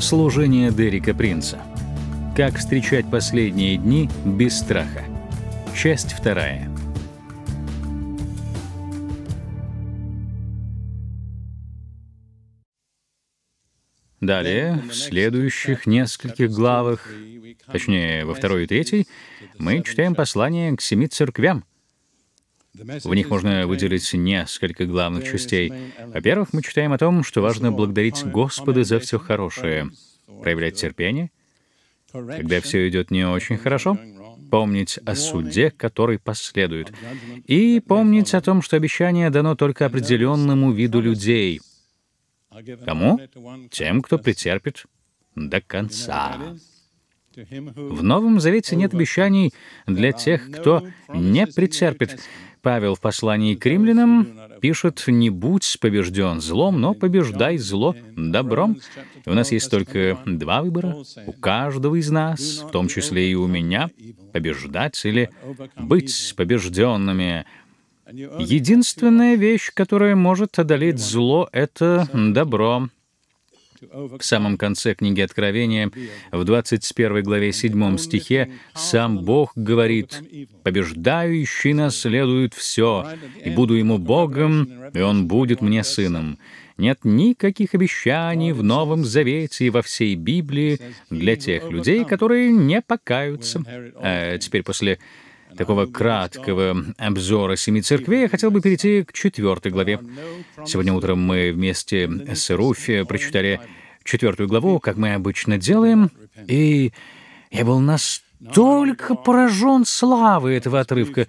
Служение Дерека Принца. Как встречать последние дни без страха. Часть вторая. Далее, в следующих нескольких главах, точнее, во второй и третьей, мы читаем послание к семи церквям — в них можно выделить несколько главных частей. Во-первых, мы читаем о том, что важно благодарить Господа за все хорошее, проявлять терпение, когда все идет не очень хорошо, помнить о суде, который последует, и помнить о том, что обещание дано только определенному виду людей. Кому? Тем, кто претерпит до конца. В Новом Завете нет обещаний для тех, кто не претерпит. Павел в послании к римлянам пишет, «Не будь побежден злом, но побеждай зло добром». И у нас есть только два выбора у каждого из нас, в том числе и у меня, побеждать или быть побежденными. Единственная вещь, которая может одолеть зло, — это добро. В самом конце книги Откровения, в 21 главе 7 стихе, сам Бог говорит, «Побеждающий наследует все, и буду ему Богом, и он будет мне сыном». Нет никаких обещаний в Новом Завете и во всей Библии для тех людей, которые не покаются. А теперь после такого краткого обзора семи церквей, я хотел бы перейти к четвертой главе. Сегодня утром мы вместе с Руфи прочитали четвертую главу, как мы обычно делаем, и я был настолько поражен славой этого отрывка,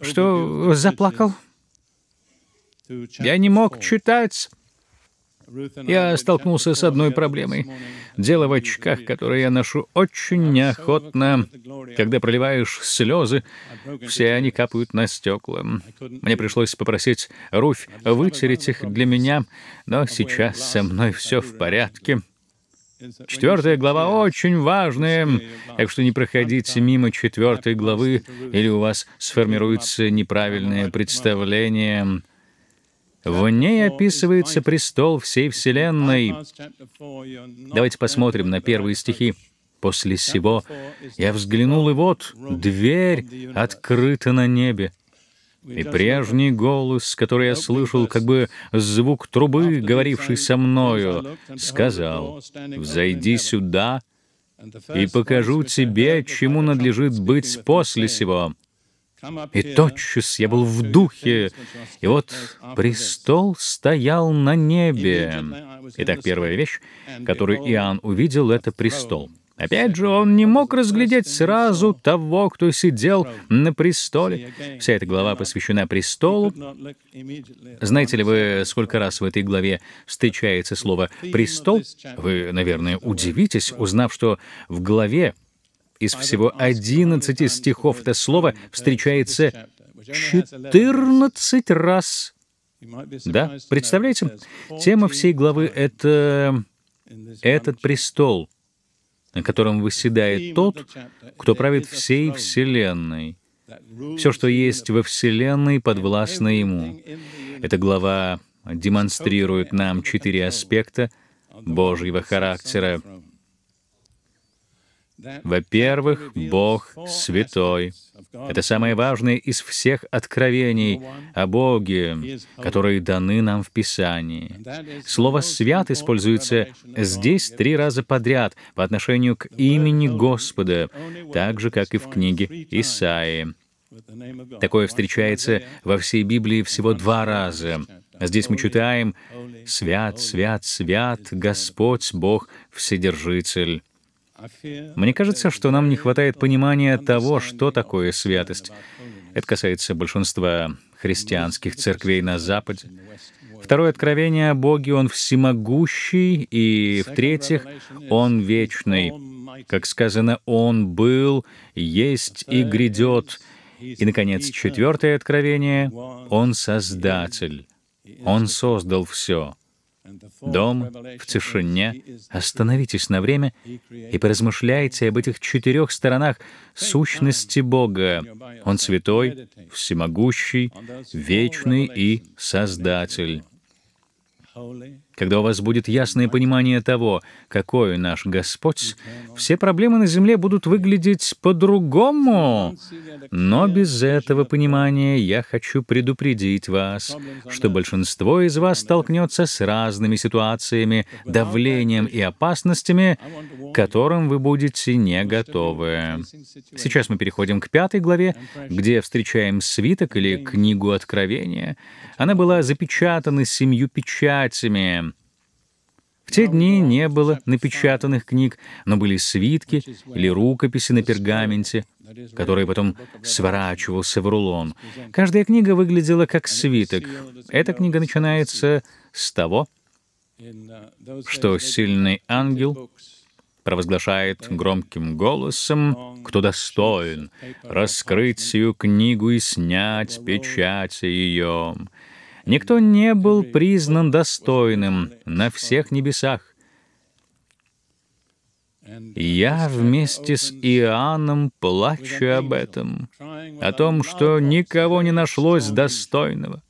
что заплакал. Я не мог читать я столкнулся с одной проблемой. Дело в очках, которые я ношу очень неохотно. Когда проливаешь слезы, все они капают на стекла. Мне пришлось попросить Руфь вытереть их для меня, но сейчас со мной все в порядке. Четвертая глава очень важная, так что не проходите мимо четвертой главы, или у вас сформируется неправильное представление в ней описывается престол всей Вселенной. Давайте посмотрим на первые стихи. «После сего я взглянул, и вот дверь открыта на небе». И прежний голос, который я слышал, как бы звук трубы, говоривший со мною, сказал, «Взойди сюда, и покажу тебе, чему надлежит быть после сего». И тотчас я был в духе, и вот престол стоял на небе. Итак, первая вещь, которую Иоанн увидел, — это престол. Опять же, он не мог разглядеть сразу того, кто сидел на престоле. Вся эта глава посвящена престолу. Знаете ли вы, сколько раз в этой главе встречается слово «престол»? Вы, наверное, удивитесь, узнав, что в главе из всего 11 стихов это слово встречается 14 раз. Да, представляете? Тема всей главы — это этот престол, на котором выседает тот, кто правит всей Вселенной. Все, что есть во Вселенной, подвластно ему. Эта глава демонстрирует нам четыре аспекта Божьего характера, во-первых, Бог святой. Это самое важное из всех откровений о Боге, которые даны нам в Писании. Слово «свят» используется здесь три раза подряд по отношению к имени Господа, так же, как и в книге Исаии. Такое встречается во всей Библии всего два раза. Здесь мы читаем «Свят, свят, свят, Господь Бог Вседержитель». Мне кажется, что нам не хватает понимания того, что такое святость. Это касается большинства христианских церквей на Западе. Второе откровение о Боге — Он всемогущий, и, в-третьих, Он вечный. Как сказано, Он был, есть и грядет. И, наконец, четвертое откровение — Он Создатель. Он создал все дом, в тишине, остановитесь на время и поразмышляйте об этих четырех сторонах сущности Бога. Он святой, всемогущий, вечный и Создатель. Когда у вас будет ясное понимание того, какой наш Господь, все проблемы на земле будут выглядеть по-другому. Но без этого понимания я хочу предупредить вас, что большинство из вас столкнется с разными ситуациями, давлением и опасностями, которым вы будете не готовы. Сейчас мы переходим к пятой главе, где встречаем свиток или книгу Откровения. Она была запечатана семью печатями. В те дни не было напечатанных книг, но были свитки или рукописи на пергаменте, который потом сворачивался в рулон. Каждая книга выглядела как свиток. Эта книга начинается с того, что сильный ангел провозглашает громким голосом, кто достоин раскрыть сию книгу и снять печати ее. Никто не был признан достойным на всех небесах. Я вместе с Иоанном плачу об этом, о том, что никого не нашлось достойного.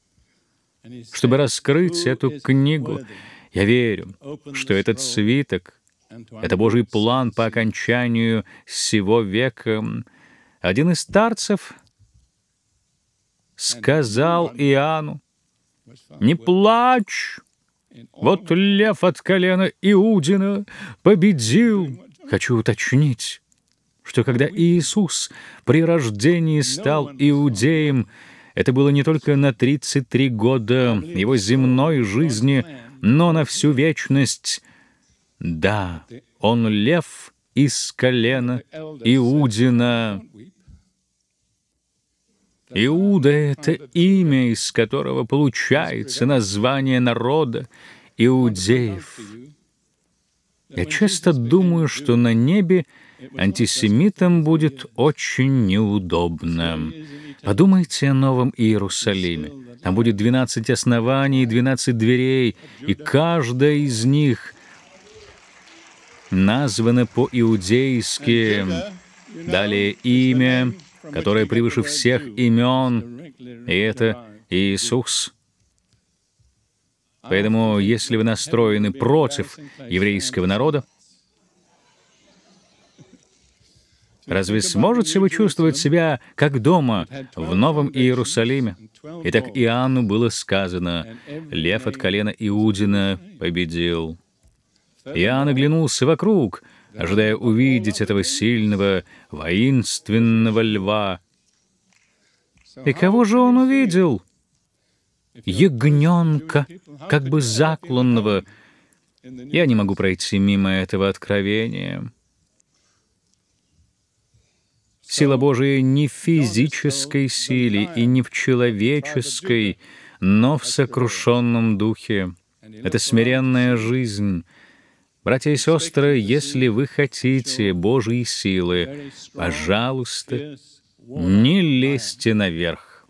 Чтобы раскрыть эту книгу, я верю, что этот свиток — это Божий план по окончанию всего века. Один из старцев сказал Иоанну, «Не плачь! Вот лев от колена Иудина победил!» Хочу уточнить, что когда Иисус при рождении стал иудеем, это было не только на 33 года его земной жизни, но на всю вечность — да, он лев из колена Иудина. Иуда — это имя, из которого получается название народа иудеев. Я часто думаю, что на небе антисемитам будет очень неудобно. Подумайте о Новом Иерусалиме. Там будет 12 оснований, 12 дверей, и каждая из них названы по-иудейски, далее имя, которое превыше всех имен, и это Иисус. Поэтому, если вы настроены против еврейского народа, Разве сможете вы чувствовать себя как дома в Новом Иерусалиме? Итак, Иоанну было сказано, «Лев от колена Иудина победил». Я наглянулся вокруг, ожидая увидеть этого сильного, воинственного льва. И кого же он увидел? Ягненка, как бы заклонного. Я не могу пройти мимо этого откровения. Сила Божия не в физической силе и не в человеческой, но в сокрушенном духе. Это смиренная жизнь, Братья и сестры, если вы хотите Божьей силы, пожалуйста, не лезьте наверх.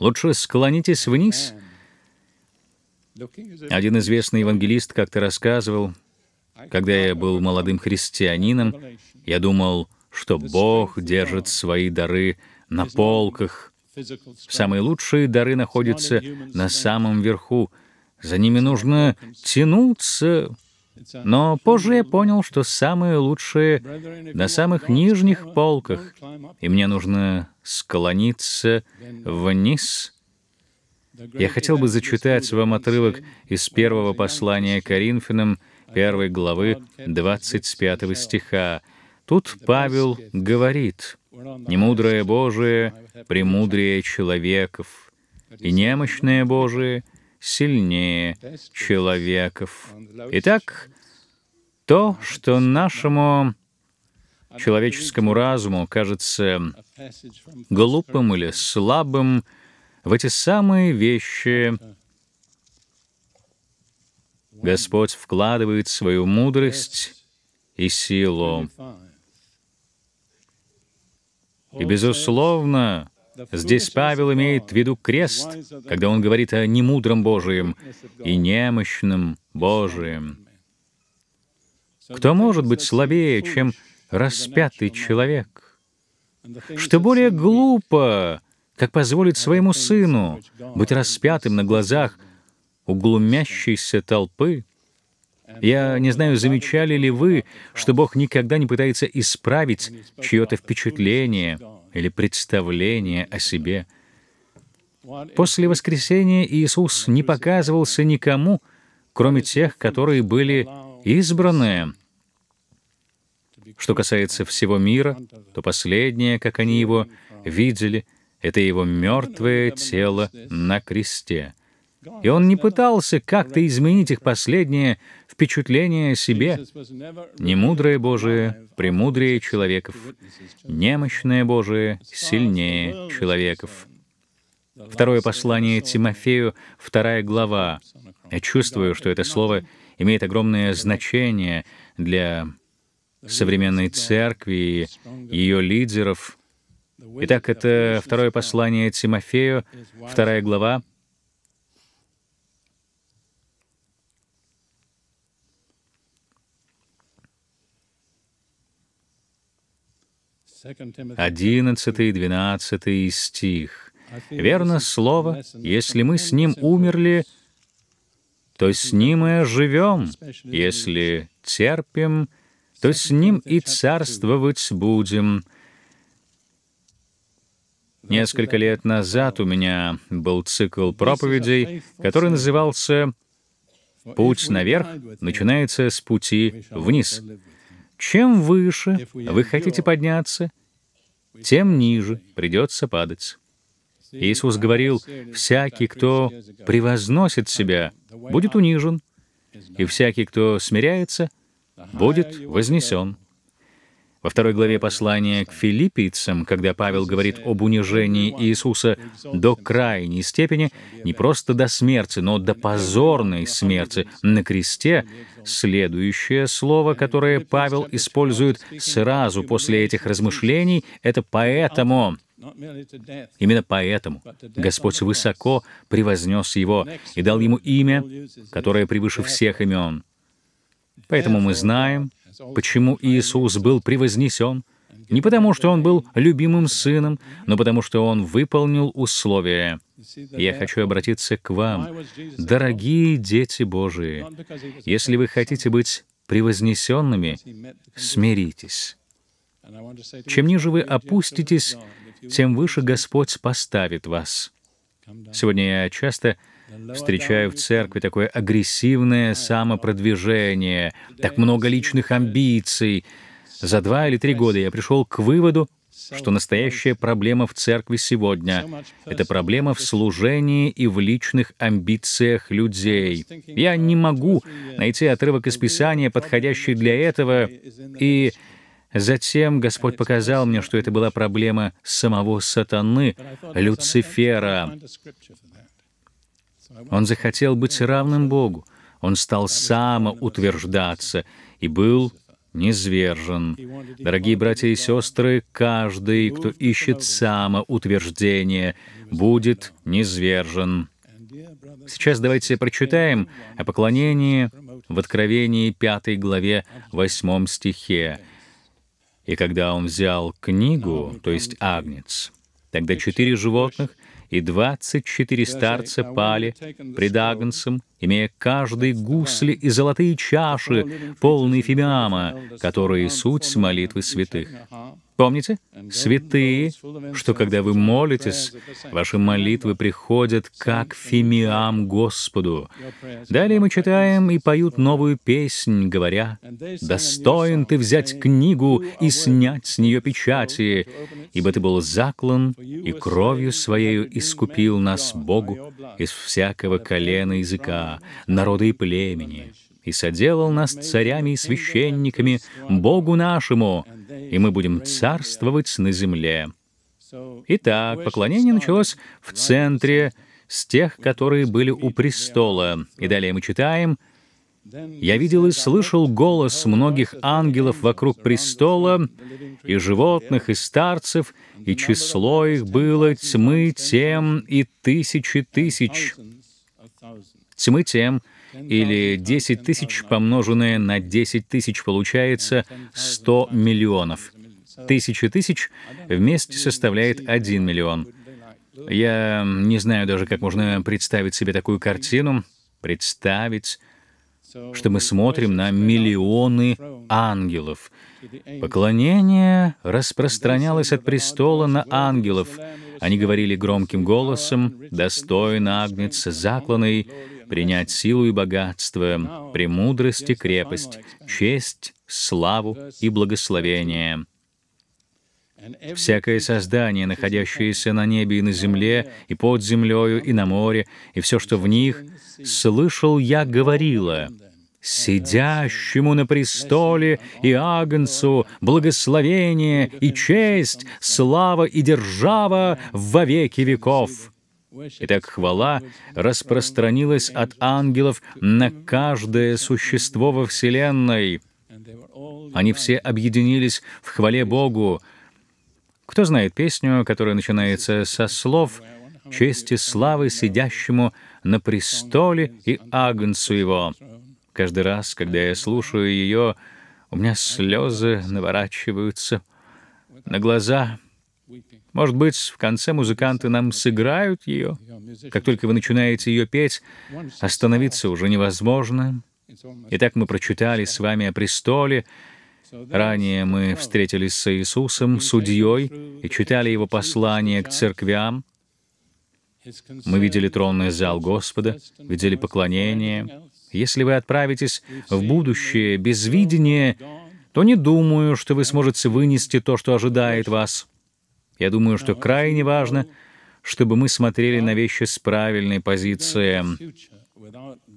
Лучше склонитесь вниз. Один известный евангелист как-то рассказывал, когда я был молодым христианином, я думал, что Бог держит свои дары на полках. Самые лучшие дары находятся на самом верху. За ними нужно тянуться но позже я понял, что самые лучшие на самых нижних полках, и мне нужно склониться вниз. Я хотел бы зачитать вам отрывок из первого послания Коринфянам, первой главы 25 стиха. Тут Павел говорит, «Немудрое Божие, премудрее человеков, и немощное Божие — сильнее человеков. Итак, то, что нашему человеческому разуму кажется глупым или слабым, в эти самые вещи Господь вкладывает свою мудрость и силу. И, безусловно, Здесь Павел имеет в виду крест, когда он говорит о немудром Божием и немощном Божием. Кто может быть слабее, чем распятый человек? Что более глупо, как позволить своему сыну быть распятым на глазах углумящейся толпы? Я не знаю, замечали ли вы, что Бог никогда не пытается исправить чье-то впечатление — или представление о себе. После воскресения Иисус не показывался никому, кроме тех, которые были избранные. Что касается всего мира, то последнее, как они его видели, это его мертвое тело на кресте. И он не пытался как-то изменить их последнее впечатление о себе. Немудрое Божие премудрее человеков, немощное Божие сильнее человеков. Второе послание Тимофею, вторая глава. Я чувствую, что это слово имеет огромное значение для современной церкви и ее лидеров. Итак, это второе послание Тимофею, вторая глава, 11 и 12 стих. Верно слово, если мы с ним умерли, то с ним и живем, если терпим, то с ним и царствовать будем. Несколько лет назад у меня был цикл проповедей, который назывался «Путь наверх начинается с пути вниз». Чем выше вы хотите подняться, тем ниже придется падать. Иисус говорил, «Всякий, кто превозносит себя, будет унижен, и всякий, кто смиряется, будет вознесен». Во второй главе послания к филиппийцам, когда Павел говорит об унижении Иисуса до крайней степени, не просто до смерти, но до позорной смерти на кресте, следующее слово, которое Павел использует сразу после этих размышлений, это «поэтому». Именно поэтому Господь высоко превознес его и дал ему имя, которое превыше всех имен. Поэтому мы знаем, Почему Иисус был превознесен? Не потому, что он был любимым сыном, но потому, что он выполнил условия. Я хочу обратиться к вам, дорогие дети Божии. Если вы хотите быть превознесенными, смиритесь. Чем ниже вы опуститесь, тем выше Господь поставит вас. Сегодня я часто встречаю в церкви такое агрессивное самопродвижение, так много личных амбиций. За два или три года я пришел к выводу, что настоящая проблема в церкви сегодня — это проблема в служении и в личных амбициях людей. Я не могу найти отрывок из Писания, подходящий для этого, и Затем Господь показал мне, что это была проблема самого сатаны, Люцифера. Он захотел быть равным Богу. Он стал самоутверждаться и был низвержен. Дорогие братья и сестры, каждый, кто ищет самоутверждение, будет низвержен. Сейчас давайте прочитаем о поклонении в Откровении 5 главе 8 стихе. «И когда он взял книгу, то есть агнец, тогда четыре животных и двадцать четыре старца пали пред Агнцем, имея каждый гусли и золотые чаши, полные фимиама, которые суть молитвы святых. Помните, святые, что когда вы молитесь, ваши молитвы приходят как фимиам Господу. Далее мы читаем и поют новую песнь, говоря, «Достоин ты взять книгу и снять с нее печати, ибо ты был заклан и кровью своею искупил нас Богу из всякого колена языка, народа и племени» и соделал нас царями и священниками Богу нашему, и мы будем царствовать на земле». Итак, поклонение началось в центре, с тех, которые были у престола. И далее мы читаем, «Я видел и слышал голос многих ангелов вокруг престола, и животных, и старцев, и число их было тьмы тем и тысячи тысяч». Тьмы тем — или 10 тысяч, помноженное на 10 тысяч, получается 100 миллионов. Тысячи тысяч вместе составляет 1 миллион. Я не знаю даже, как можно представить себе такую картину, представить, что мы смотрим на миллионы ангелов. Поклонение распространялось от престола на ангелов. Они говорили громким голосом, «Достойно агнец закланный, принять силу и богатство, премудрость и крепость, честь, славу и благословение. Всякое создание, находящееся на небе и на земле, и под землею, и на море, и все, что в них, слышал я говорила, сидящему на престоле и агнцу благословение и честь, слава и держава во веки веков. Итак, хвала распространилась от ангелов на каждое существо во Вселенной. Они все объединились в хвале Богу. Кто знает песню, которая начинается со слов чести славы сидящему на престоле и агнцу его». Каждый раз, когда я слушаю ее, у меня слезы наворачиваются на глаза. Может быть, в конце музыканты нам сыграют ее. Как только вы начинаете ее петь, остановиться уже невозможно. Итак, мы прочитали с вами о престоле. Ранее мы встретились с Иисусом, судьей, и читали его послание к церквям. Мы видели тронный зал Господа, видели поклонение. Если вы отправитесь в будущее без видения, то не думаю, что вы сможете вынести то, что ожидает вас. Я думаю, что крайне важно, чтобы мы смотрели на вещи с правильной позиции.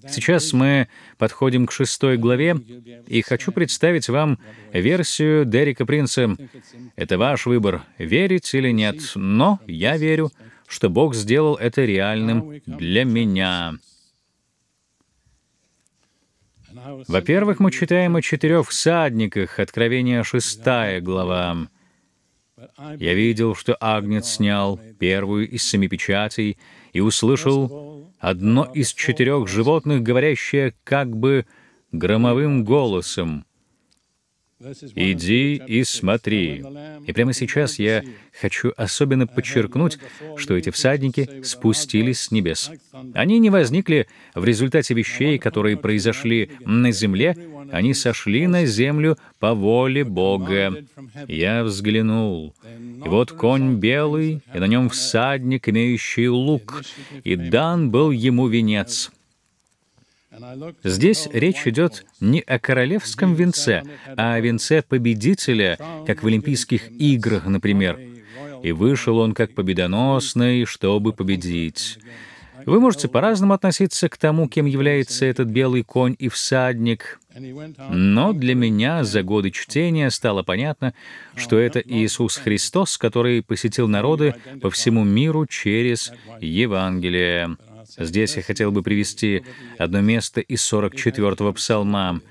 Сейчас мы подходим к шестой главе, и хочу представить вам версию Дерека Принца. Это ваш выбор, верить или нет, но я верю, что Бог сделал это реальным для меня. Во-первых, мы читаем о четырех всадниках, Откровение 6 глава. Я видел, что Агнец снял первую из семи печатей и услышал одно из четырех животных, говорящее как бы громовым голосом — «Иди и смотри». И прямо сейчас я хочу особенно подчеркнуть, что эти всадники спустились с небес. Они не возникли в результате вещей, которые произошли на земле, они сошли на землю по воле Бога. Я взглянул. И вот конь белый, и на нем всадник, имеющий лук, и дан был ему венец. Здесь речь идет не о королевском венце, а о венце победителя, как в Олимпийских играх, например. И вышел он как победоносный, чтобы победить. Вы можете по-разному относиться к тому, кем является этот белый конь и всадник, но для меня за годы чтения стало понятно, что это Иисус Христос, который посетил народы по всему миру через Евангелие. Здесь я хотел бы привести одно место из 44-го псалма.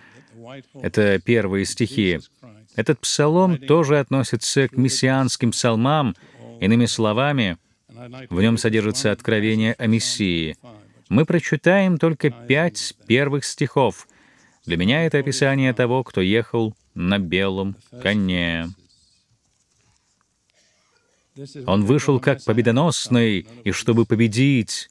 Это первые стихи. Этот псалом тоже относится к мессианским псалмам. Иными словами, в нем содержится откровение о Мессии. Мы прочитаем только пять первых стихов. Для меня это описание того, кто ехал на белом коне. Он вышел как победоносный, и чтобы победить.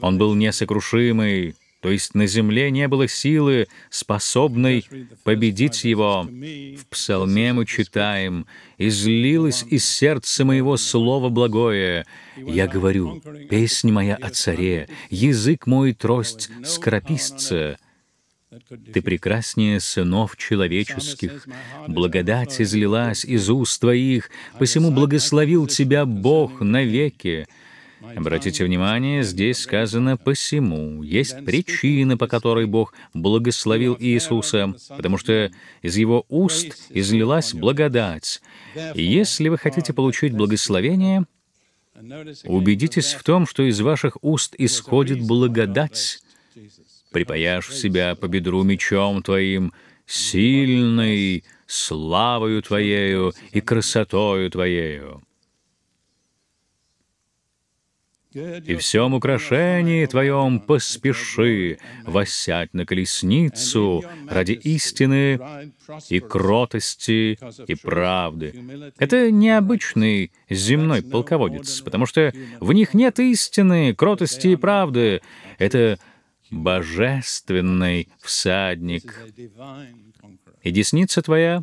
Он был несокрушимый, то есть на земле не было силы, способной победить его. В псалме мы читаем, «Излилось из сердца моего слово благое». Я говорю, «Песнь моя о царе, язык мой трость скорописца». Ты прекраснее сынов человеческих, благодать излилась из уст твоих, посему благословил тебя Бог навеки. Обратите внимание, здесь сказано «посему». Есть причина, по которой Бог благословил Иисуса, потому что из его уст излилась благодать. И если вы хотите получить благословение, убедитесь в том, что из ваших уст исходит благодать. Припаяшь себя по бедру мечом твоим, сильной славою твоею и красотою твоею и всем украшении Твоем поспеши воссядь на колесницу ради истины и кротости и правды. Это необычный земной полководец, потому что в них нет истины, кротости и правды. Это божественный всадник. И десница Твоя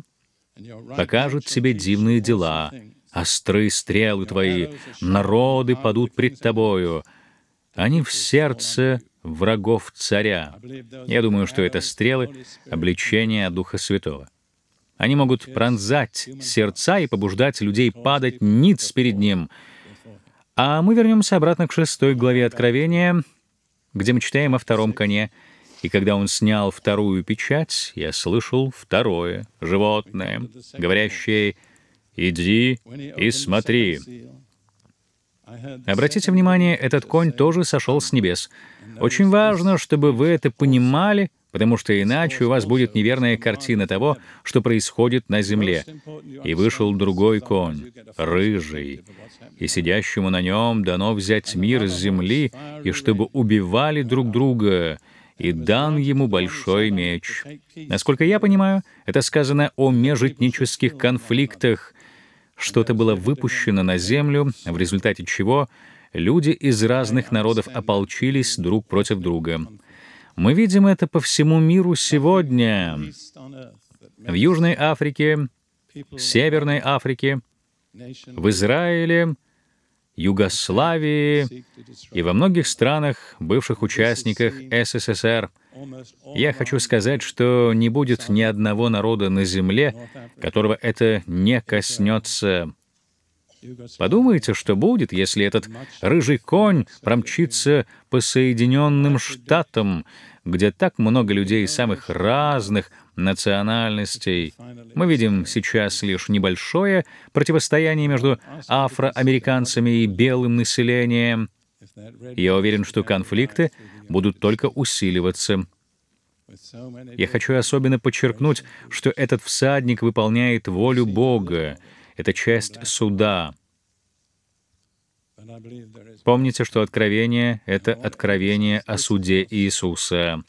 покажет тебе дивные дела, Остры стрелы твои, народы падут пред тобою. Они в сердце врагов царя. Я думаю, что это стрелы обличения Духа Святого. Они могут пронзать сердца и побуждать людей падать ниц перед ним. А мы вернемся обратно к шестой главе Откровения, где мы читаем о втором коне. «И когда он снял вторую печать, я слышал второе животное, говорящее иди и смотри». Обратите внимание, этот конь тоже сошел с небес. Очень важно, чтобы вы это понимали, потому что иначе у вас будет неверная картина того, что происходит на земле. И вышел другой конь, рыжий, и сидящему на нем дано взять мир с земли, и чтобы убивали друг друга, и дан ему большой меч. Насколько я понимаю, это сказано о межэтнических конфликтах — что-то было выпущено на землю, в результате чего люди из разных народов ополчились друг против друга. Мы видим это по всему миру сегодня. В Южной Африке, Северной Африке, в Израиле — Югославии и во многих странах, бывших участниках СССР. Я хочу сказать, что не будет ни одного народа на Земле, которого это не коснется. Подумайте, что будет, если этот рыжий конь промчится по Соединенным Штатам, где так много людей самых разных, национальностей. Мы видим сейчас лишь небольшое противостояние между афроамериканцами и белым населением. Я уверен, что конфликты будут только усиливаться. Я хочу особенно подчеркнуть, что этот всадник выполняет волю Бога. Это часть суда. Помните, что откровение — это откровение о суде Иисуса.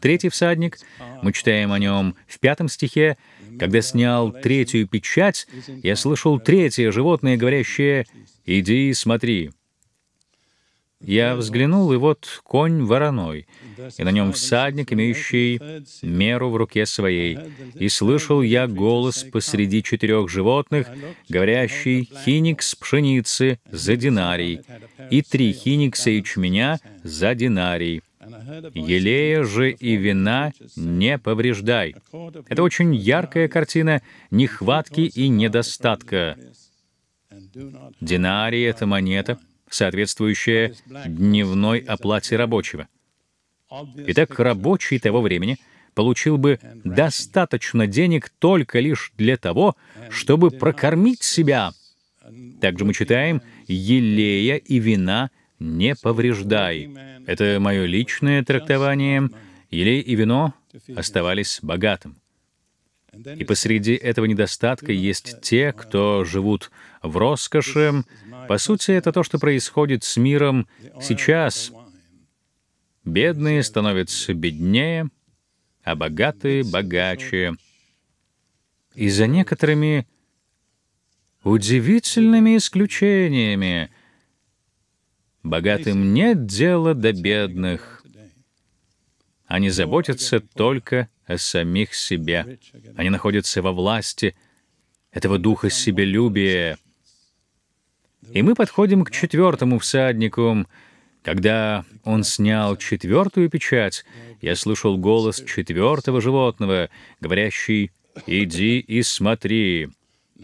Третий всадник, мы читаем о нем в пятом стихе, «Когда снял третью печать, я слышал третье животное, говорящее, «Иди и смотри». Я взглянул, и вот конь вороной — и на нем всадник, имеющий меру в руке своей. И слышал я голос посреди четырех животных, ну, говорящий «Хиникс пшеницы за динарий» и «Три хиникса ячменя за динарий». «Елея же и вина не повреждай». Это очень яркая картина нехватки и недостатка. Динарий — это монета, соответствующая дневной оплате рабочего. Итак, рабочий того времени получил бы достаточно денег только лишь для того, чтобы прокормить себя. Также мы читаем «елея и вина не повреждай». Это мое личное трактование. Елей и вино оставались богатым. И посреди этого недостатка есть те, кто живут в роскоши. По сути, это то, что происходит с миром сейчас — Бедные становятся беднее, а богатые — богаче. И за некоторыми удивительными исключениями богатым нет дела до бедных. Они заботятся только о самих себе. Они находятся во власти этого духа себелюбия. И мы подходим к четвертому всаднику — когда он снял четвертую печать, я слышал голос четвертого животного, говорящий «Иди и смотри».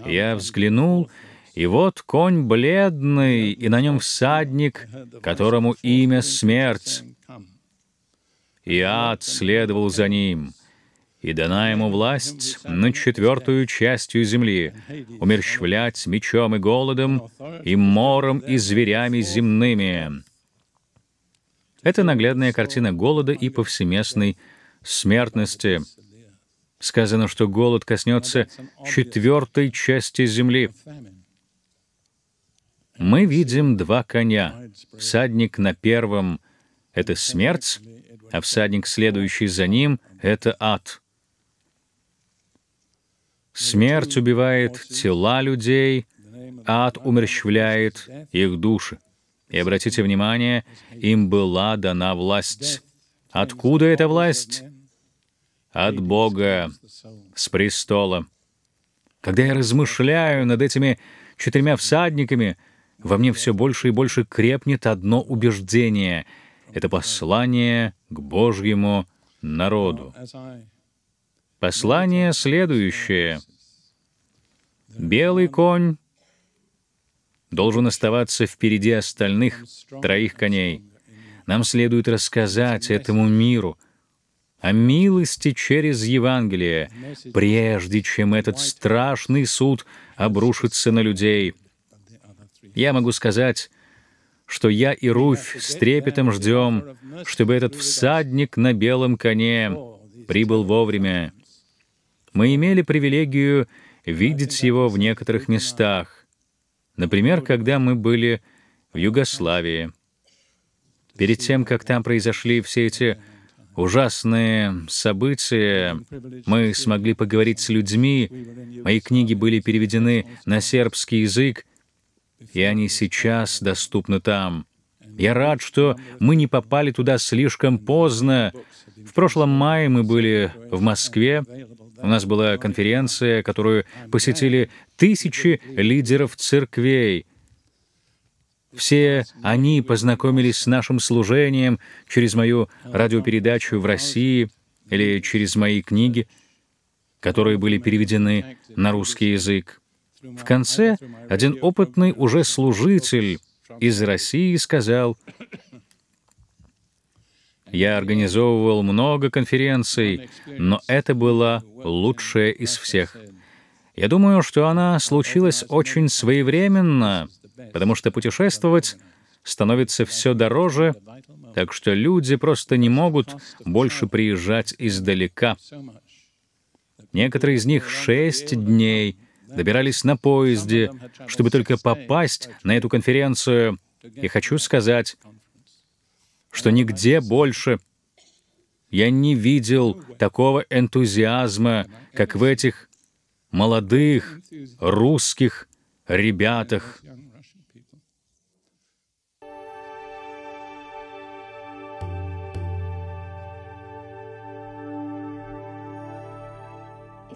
Я взглянул, и вот конь бледный, и на нем всадник, которому имя смерть. И ад следовал за ним. И дана ему власть на четвертую частью земли, умерщвлять мечом и голодом, и мором, и зверями земными. Это наглядная картина голода и повсеместной смертности. Сказано, что голод коснется четвертой части земли. Мы видим два коня. Всадник на первом — это смерть, а всадник, следующий за ним, — это ад. Смерть убивает тела людей, ад умерщвляет их души. И обратите внимание, им была дана власть. Откуда эта власть? От Бога, с престола. Когда я размышляю над этими четырьмя всадниками, во мне все больше и больше крепнет одно убеждение — это послание к Божьему народу. Послание следующее. Белый конь должен оставаться впереди остальных троих коней. Нам следует рассказать этому миру о милости через Евангелие, прежде чем этот страшный суд обрушится на людей. Я могу сказать, что я и Руфь с трепетом ждем, чтобы этот всадник на белом коне прибыл вовремя. Мы имели привилегию видеть его в некоторых местах. Например, когда мы были в Югославии, перед тем, как там произошли все эти ужасные события, мы смогли поговорить с людьми, мои книги были переведены на сербский язык, и они сейчас доступны там. Я рад, что мы не попали туда слишком поздно. В прошлом мае мы были в Москве, у нас была конференция, которую посетили тысячи лидеров церквей. Все они познакомились с нашим служением через мою радиопередачу в России или через мои книги, которые были переведены на русский язык. В конце один опытный уже служитель из России сказал, я организовывал много конференций, но это была лучшая из всех. Я думаю, что она случилась очень своевременно, потому что путешествовать становится все дороже, так что люди просто не могут больше приезжать издалека. Некоторые из них шесть дней добирались на поезде, чтобы только попасть на эту конференцию. И хочу сказать, что нигде больше я не видел такого энтузиазма, как в этих молодых русских ребятах,